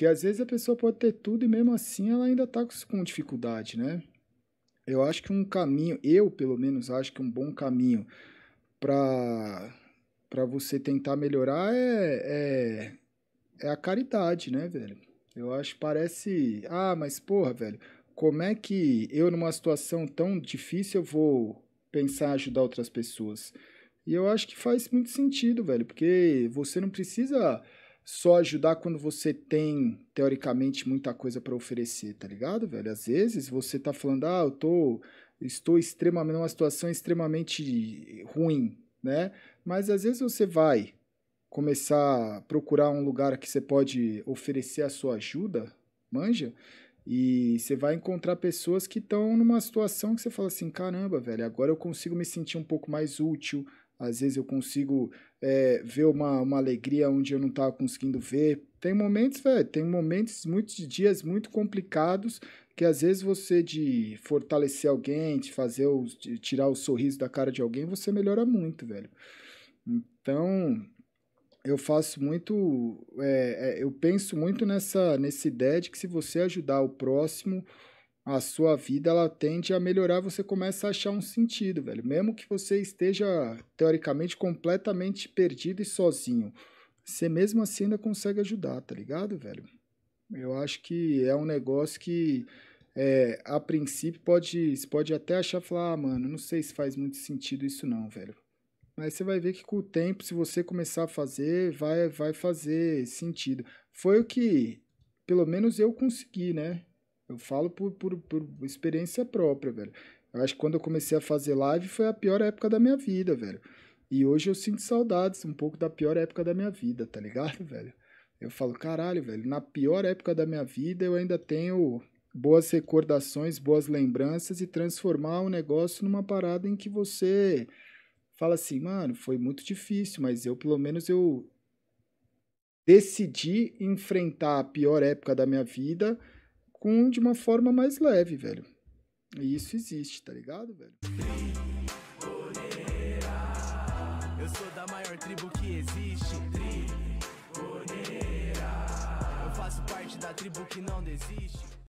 Porque às vezes a pessoa pode ter tudo e mesmo assim ela ainda está com dificuldade, né? Eu acho que um caminho, eu pelo menos acho que um bom caminho para para você tentar melhorar é, é, é a caridade, né, velho? Eu acho que parece. Ah, mas porra, velho, como é que eu, numa situação tão difícil, eu vou pensar em ajudar outras pessoas? E eu acho que faz muito sentido, velho, porque você não precisa só ajudar quando você tem, teoricamente, muita coisa para oferecer, tá ligado, velho? Às vezes você tá falando, ah, eu tô, estou extremamente, numa situação extremamente ruim, né? Mas às vezes você vai começar a procurar um lugar que você pode oferecer a sua ajuda, manja, e você vai encontrar pessoas que estão numa situação que você fala assim: caramba, velho, agora eu consigo me sentir um pouco mais útil, às vezes eu consigo é, ver uma, uma alegria onde eu não estava conseguindo ver. Tem momentos, velho, é, tem momentos, muitos dias muito complicados que às vezes você de fortalecer alguém, de fazer o, de tirar o sorriso da cara de alguém, você melhora muito, velho. Então, eu faço muito, é, é eu penso muito nessa, nessa ideia de que se você ajudar o próximo, a sua vida ela tende a melhorar, você começa a achar um sentido, velho. Mesmo que você esteja teoricamente completamente perdido e sozinho, você mesmo assim ainda consegue ajudar, tá ligado, velho? Eu acho que é um negócio que é, a princípio pode, pode até achar falar, ah, mano, não sei se faz muito sentido isso não, velho. Mas você vai ver que com o tempo, se você começar a fazer, vai vai fazer sentido. Foi o que pelo menos eu consegui, né? Eu falo por, por, por experiência própria, velho. Eu acho que quando eu comecei a fazer live foi a pior época da minha vida, velho. E hoje eu sinto saudades um pouco da pior época da minha vida, tá ligado, velho? Eu falo, caralho, velho, na pior época da minha vida eu ainda tenho boas recordações, boas lembranças e transformar um negócio numa parada em que você fala assim, mano, foi muito difícil, mas eu pelo menos eu decidi enfrentar a pior época da minha vida com de uma forma mais leve, velho. E isso existe, tá ligado, velho? Eu sou da maior tribo que existe, tribo. Eu faço parte da tribo que não desiste.